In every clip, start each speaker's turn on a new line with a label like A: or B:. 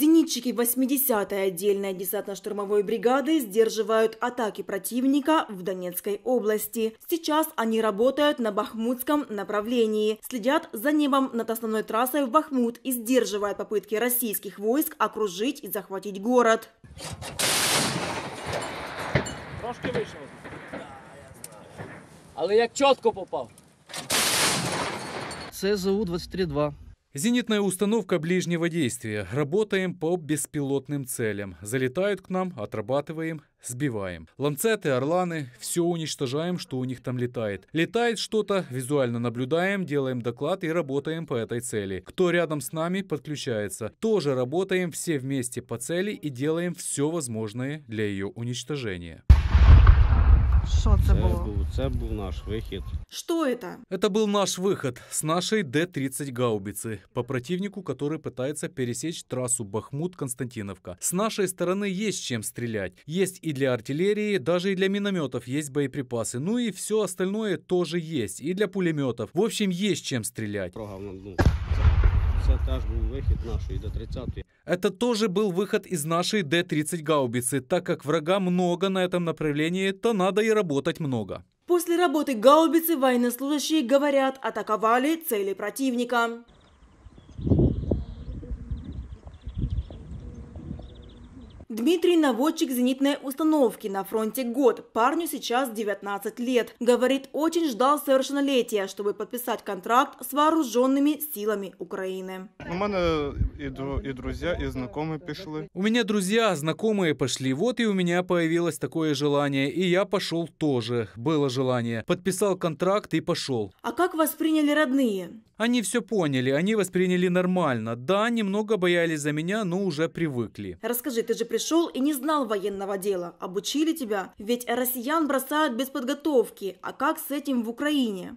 A: Зенитчики 80-й отдельной десантно-штурмовой бригады сдерживают атаки противника в Донецкой области. Сейчас они работают на бахмутском направлении, следят за небом над основной трассой в Бахмут и сдерживают попытки российских войск окружить и захватить город. Трошки вийшов. Але як чітко попав.
B: Це ЗУ-23-2. Зенитная установка ближнего действия. Работаем по беспилотным целям. Залетают к нам, отрабатываем, сбиваем. Ланцеты, орланы, все уничтожаем, что у них там летает. Летает что-то, визуально наблюдаем, делаем доклад и работаем по этой цели. Кто рядом с нами, подключается. Тоже работаем все вместе по цели и делаем все возможное для ее уничтожения.
A: Это це було?
B: був, це був наш выход.
A: Что это?
B: Это был наш выход с нашей Д-30 гаубицы по противнику, который пытается пересечь трассу Бахмут-Константиновка. С нашей стороны есть чем стрелять. Есть и для артиллерии, даже и для минометов есть боеприпасы. Ну и все остальное тоже есть. И для пулеметов. В общем, есть чем стрелять. Прогав на дну. Це, це Д-30. Это тоже был выход из нашей Д-30 гаубицы, так как врага много на этом направлении, то надо и работать много.
A: После работы гаубицы военнослужащие говорят, атаковали цели противника. Дмитрий – наводчик зенитной установки на фронте год. Парню сейчас 19 лет. Говорит, очень ждал совершеннолетия, чтобы подписать контракт с вооруженными силами Украины.
B: У меня и, друзья, и знакомые пошли. У меня друзья, знакомые пошли. Вот и у меня появилось такое желание. И я пошел тоже. Было желание. Подписал контракт и пошел.
A: А как восприняли родные?
B: Они все поняли, они восприняли нормально. Да, немного боялись за меня, но уже привыкли.
A: Расскажи, ты же пришел и не знал военного дела. Обучили тебя? Ведь россиян бросают без подготовки. А как с этим в Украине?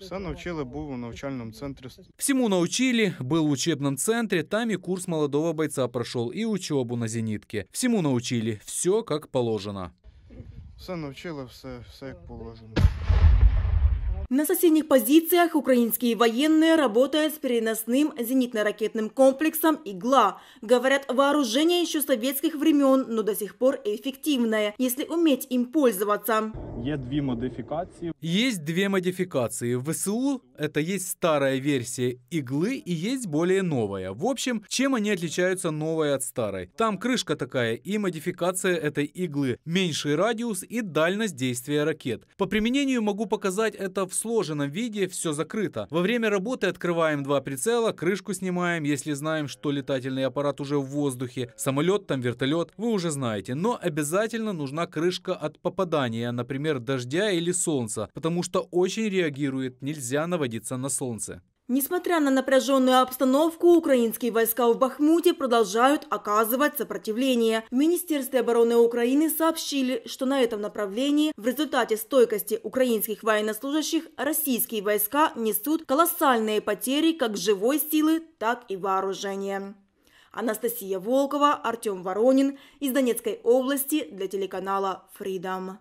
A: Все навчили,
B: был в навчальном центре. Всему научили, был в учебном центре, там и курс молодого бойца прошел, и учебу на зенитке. Всему научили, все как положено.
A: Все навчили, все, все как положено. На соседних позициях украинские военные работают с переносным зенитно-ракетным комплексом «Игла». Говорят, вооружение еще советских времен, но до сих пор эффективное, если уметь им пользоваться.
B: Есть две модификации. Есть две модификации. ВСУ это есть старая версия иглы и есть более новая. В общем, чем они отличаются новая от старой? Там крышка такая и модификация этой иглы, меньший радиус и дальность действия ракет. По применению могу показать это в сложенном виде, все закрыто. Во время работы открываем два прицела, крышку снимаем, если знаем, что летательный аппарат уже в воздухе, самолет там, вертолет, вы уже знаете. Но обязательно нужна крышка от попадания, например, дождя или солнца, потому что очень реагирует, нельзя наводить находиться на солнце.
A: Несмотря на напряженную обстановку, украинские войска в Бахмуте продолжают оказывать сопротивление. В Министерстве обороны Украины сообщили, что на этом направлении в результате стойкости украинских военнослужащих российские войска несут колоссальные потери как живой силы, так и вооружения. Анастасия Волкова, Артем Воронин из Донецкой области для телеканала Freedom.